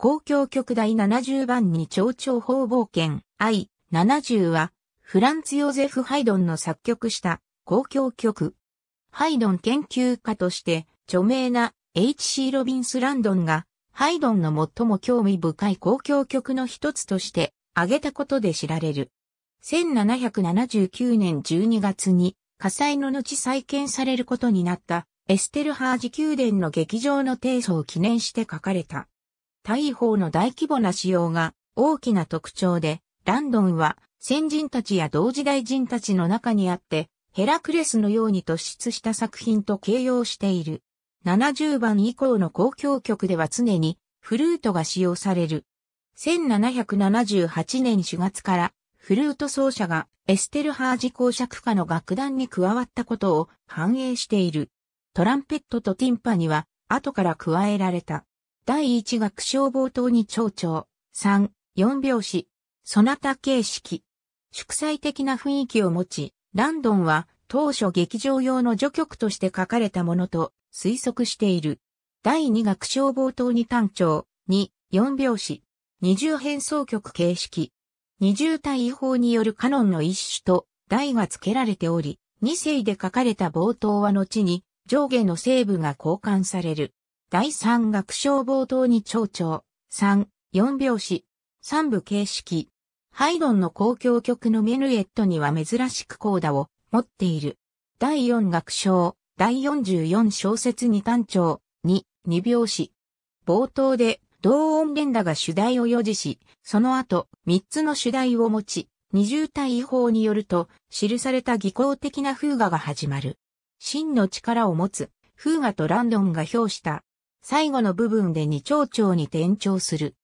公共曲第70番に蝶々方冒険 I70 は、フランツ・ヨゼフ・ハイドンの作曲した公共曲。ハイドン研究家として、著名な H.C. ロビンス・ランドンが、ハイドンの最も興味深い公共曲の一つとして、挙げたことで知られる。1779年12月に、火災の後再建されることになった、エステルハージ宮殿の劇場の提訴を記念して書かれた。大砲の大規模な使用が大きな特徴で、ランドンは先人たちや同時代人たちの中にあって、ヘラクレスのように突出した作品と形容している。70番以降の交響曲では常にフルートが使用される。1778年4月からフルート奏者がエステルハージ公爵家の楽団に加わったことを反映している。トランペットとティンパには後から加えられた。第一楽章冒頭に蝶々、3、4拍子、そなた形式。祝祭的な雰囲気を持ち、ランドンは当初劇場用の序曲として書かれたものと推測している。第2楽章冒頭に単調、2、4拍子、二重変奏曲形式。二重対位法によるカノンの一種と台が付けられており、二世で書かれた冒頭は後に上下の成部が交換される。第3楽章冒頭に長調、3、4拍子、3部形式。ハイドンの公共曲のメヌエットには珍しくコーダを持っている。第4楽章、第44小節に単調、2、2拍子。冒頭で同音連打が主題を予示し、その後、3つの主題を持ち、二重体違法によると、記された技巧的な風画が始まる。真の力を持つ、風画とランドンが表した最後の部分で二丁町に転調する。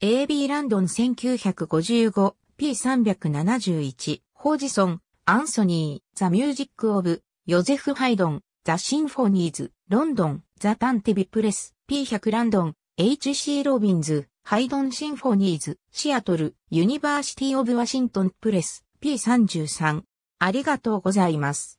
AB ランドン 1955P371 ホジソン、アンソニー、ザ・ミュージック・オブ、ヨゼフ・ハイドン、ザ・シンフォニーズ、ロンドン、ザ・パンテビ・プレス、P100 ランドン、H.C. ロビンズ、ハイドン・シンフォニーズ、シアトル、ユニバーシティ・オブ・ワシントン・プレス、P33。ありがとうございます。